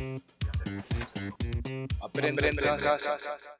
en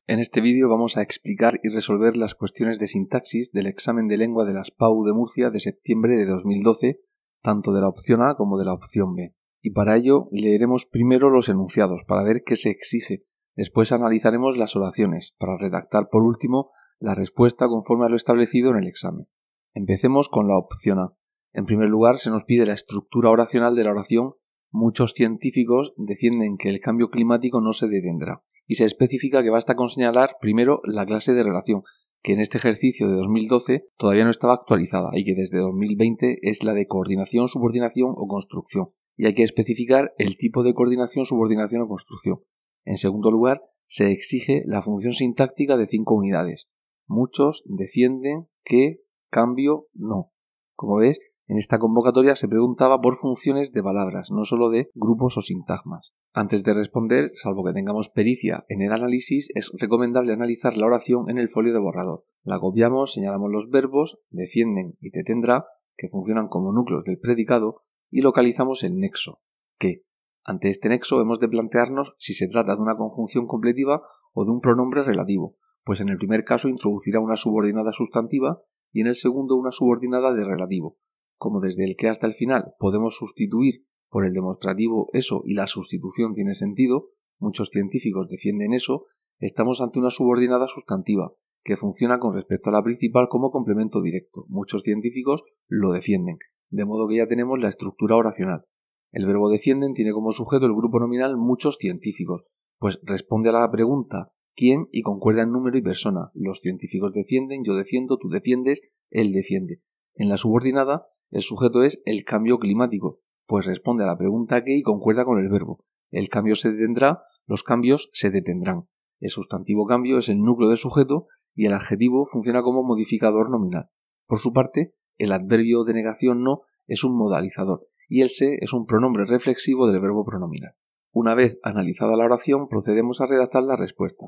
En este vídeo vamos a explicar y resolver las cuestiones de sintaxis del examen de lengua de las PAU de Murcia de septiembre de 2012, tanto de la opción A como de la opción B. Y para ello leeremos primero los enunciados para ver qué se exige. Después analizaremos las oraciones para redactar por último la respuesta conforme a lo establecido en el examen. Empecemos con la opción A. En primer lugar, se nos pide la estructura oracional de la oración Muchos científicos defienden que el cambio climático no se detendrá y se especifica que basta con señalar primero la clase de relación, que en este ejercicio de 2012 todavía no estaba actualizada y que desde 2020 es la de coordinación, subordinación o construcción. Y hay que especificar el tipo de coordinación, subordinación o construcción. En segundo lugar, se exige la función sintáctica de cinco unidades. Muchos defienden que cambio no. Como ves, en esta convocatoria se preguntaba por funciones de palabras, no solo de grupos o sintagmas. Antes de responder, salvo que tengamos pericia en el análisis, es recomendable analizar la oración en el folio de borrador. La copiamos, señalamos los verbos, defienden y te tendrá, que funcionan como núcleos del predicado, y localizamos el nexo, que. Ante este nexo hemos de plantearnos si se trata de una conjunción completiva o de un pronombre relativo, pues en el primer caso introducirá una subordinada sustantiva y en el segundo una subordinada de relativo, como desde el que hasta el final podemos sustituir por el demostrativo eso y la sustitución tiene sentido, muchos científicos defienden eso, estamos ante una subordinada sustantiva, que funciona con respecto a la principal como complemento directo. Muchos científicos lo defienden, de modo que ya tenemos la estructura oracional. El verbo defienden tiene como sujeto el grupo nominal muchos científicos, pues responde a la pregunta quién y concuerda en número y persona. Los científicos defienden, yo defiendo, tú defiendes, él defiende. En la subordinada el sujeto es el cambio climático, pues responde a la pregunta que y concuerda con el verbo. El cambio se detendrá, los cambios se detendrán. El sustantivo cambio es el núcleo del sujeto y el adjetivo funciona como modificador nominal. Por su parte, el adverbio de negación no es un modalizador y el se es un pronombre reflexivo del verbo pronominal. Una vez analizada la oración, procedemos a redactar la respuesta.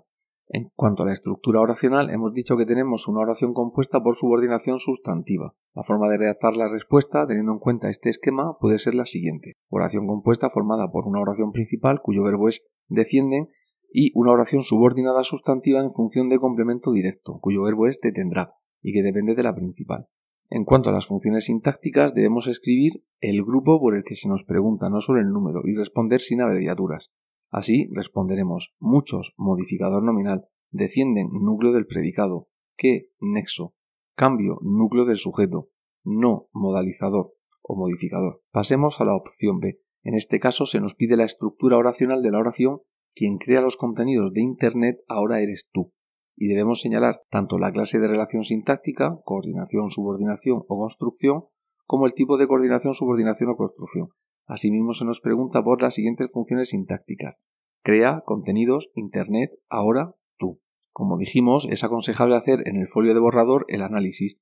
En cuanto a la estructura oracional, hemos dicho que tenemos una oración compuesta por subordinación sustantiva. La forma de redactar la respuesta, teniendo en cuenta este esquema, puede ser la siguiente. Oración compuesta formada por una oración principal cuyo verbo es defienden, y una oración subordinada sustantiva en función de complemento directo, cuyo verbo es detendrá y que depende de la principal. En cuanto a las funciones sintácticas, debemos escribir el grupo por el que se nos pregunta, no solo el número, y responder sin abreviaturas. Así responderemos, muchos modificador nominal defienden, núcleo del predicado, que nexo, cambio núcleo del sujeto, no modalizador o modificador. Pasemos a la opción B. En este caso se nos pide la estructura oracional de la oración quien crea los contenidos de Internet ahora eres tú. Y debemos señalar tanto la clase de relación sintáctica, coordinación, subordinación o construcción, como el tipo de coordinación, subordinación o construcción. Asimismo, se nos pregunta por las siguientes funciones sintácticas. Crea, contenidos, internet, ahora, tú. Como dijimos, es aconsejable hacer en el folio de borrador el análisis.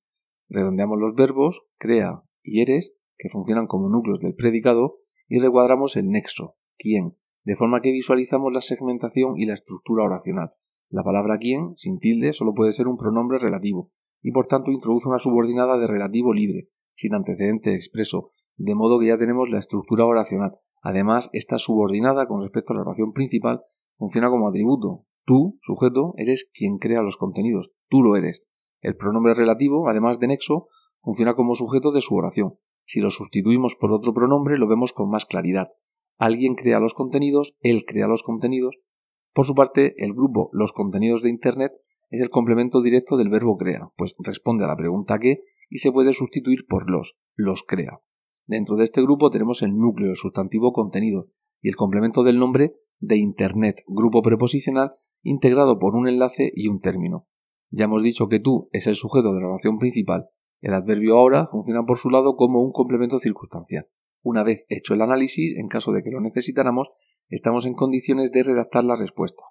Redondeamos los verbos crea y eres, que funcionan como núcleos del predicado, y recuadramos el nexo, quién, de forma que visualizamos la segmentación y la estructura oracional. La palabra quién, sin tilde, solo puede ser un pronombre relativo, y por tanto introduce una subordinada de relativo libre, sin antecedente expreso, de modo que ya tenemos la estructura oracional. Además, esta subordinada con respecto a la oración principal, funciona como atributo. Tú, sujeto, eres quien crea los contenidos, tú lo eres. El pronombre relativo, además de nexo, funciona como sujeto de su oración. Si lo sustituimos por otro pronombre, lo vemos con más claridad. Alguien crea los contenidos, él crea los contenidos. Por su parte, el grupo Los contenidos de Internet es el complemento directo del verbo crea, pues responde a la pregunta que y se puede sustituir por los, los crea. Dentro de este grupo tenemos el núcleo, sustantivo contenido y el complemento del nombre de Internet, grupo preposicional integrado por un enlace y un término. Ya hemos dicho que tú es el sujeto de la oración principal. El adverbio ahora funciona por su lado como un complemento circunstancial. Una vez hecho el análisis, en caso de que lo necesitáramos, estamos en condiciones de redactar la respuesta.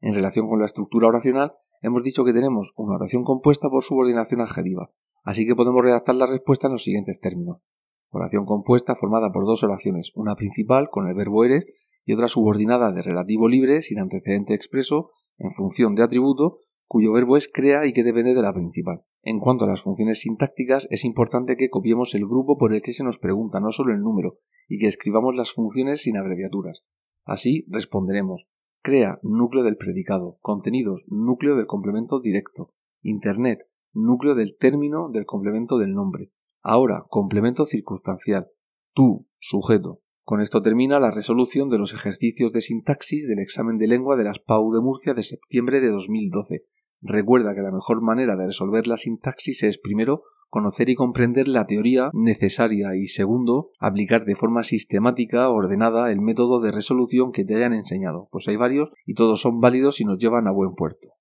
En relación con la estructura oracional, hemos dicho que tenemos una oración compuesta por subordinación adjetiva, así que podemos redactar la respuesta en los siguientes términos. Oración compuesta formada por dos oraciones, una principal con el verbo eres y otra subordinada de relativo libre sin antecedente expreso en función de atributo cuyo verbo es crea y que depende de la principal. En cuanto a las funciones sintácticas, es importante que copiemos el grupo por el que se nos pregunta, no solo el número, y que escribamos las funciones sin abreviaturas. Así responderemos crea núcleo del predicado, contenidos núcleo del complemento directo, internet núcleo del término del complemento del nombre, Ahora, complemento circunstancial. Tú, sujeto. Con esto termina la resolución de los ejercicios de sintaxis del examen de lengua de las PAU de Murcia de septiembre de 2012. Recuerda que la mejor manera de resolver la sintaxis es primero conocer y comprender la teoría necesaria y segundo, aplicar de forma sistemática, ordenada, el método de resolución que te hayan enseñado, pues hay varios y todos son válidos y nos llevan a buen puerto.